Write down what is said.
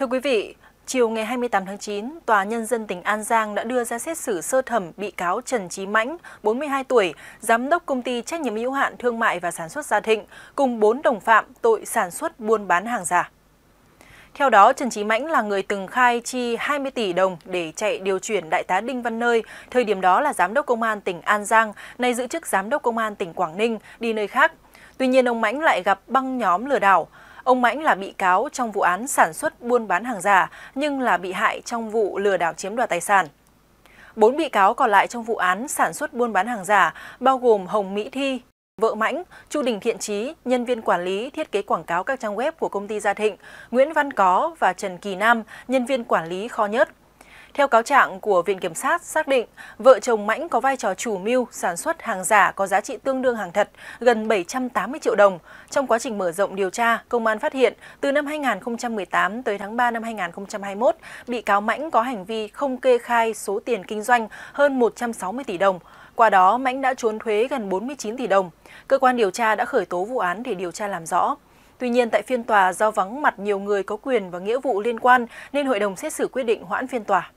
Thưa quý vị, chiều ngày 28 tháng 9, Tòa Nhân dân tỉnh An Giang đã đưa ra xét xử sơ thẩm bị cáo Trần Trí Mãnh, 42 tuổi, giám đốc công ty trách nhiệm hữu hạn thương mại và sản xuất Gia Thịnh, cùng 4 đồng phạm tội sản xuất buôn bán hàng giả. Theo đó, Trần Chí Mãnh là người từng khai chi 20 tỷ đồng để chạy điều chuyển đại tá Đinh Văn Nơi, thời điểm đó là giám đốc công an tỉnh An Giang, nay giữ chức giám đốc công an tỉnh Quảng Ninh, đi nơi khác. Tuy nhiên, ông Mãnh lại gặp băng nhóm lừa đảo. Ông Mãnh là bị cáo trong vụ án sản xuất buôn bán hàng giả nhưng là bị hại trong vụ lừa đảo chiếm đoạt tài sản. Bốn bị cáo còn lại trong vụ án sản xuất buôn bán hàng giả bao gồm Hồng Mỹ Thi, vợ Mãnh, Chu Đình Thiện Trí, nhân viên quản lý thiết kế quảng cáo các trang web của công ty Gia Thịnh, Nguyễn Văn Có và Trần Kỳ Nam, nhân viên quản lý kho nhất. Theo cáo trạng của Viện Kiểm sát xác định, vợ chồng Mãnh có vai trò chủ mưu sản xuất hàng giả có giá trị tương đương hàng thật gần 780 triệu đồng. Trong quá trình mở rộng điều tra, công an phát hiện từ năm 2018 tới tháng 3 năm 2021, bị cáo Mãnh có hành vi không kê khai số tiền kinh doanh hơn 160 tỷ đồng. Qua đó, Mãnh đã trốn thuế gần 49 tỷ đồng. Cơ quan điều tra đã khởi tố vụ án để điều tra làm rõ. Tuy nhiên, tại phiên tòa do vắng mặt nhiều người có quyền và nghĩa vụ liên quan nên hội đồng xét xử quyết định hoãn phiên tòa.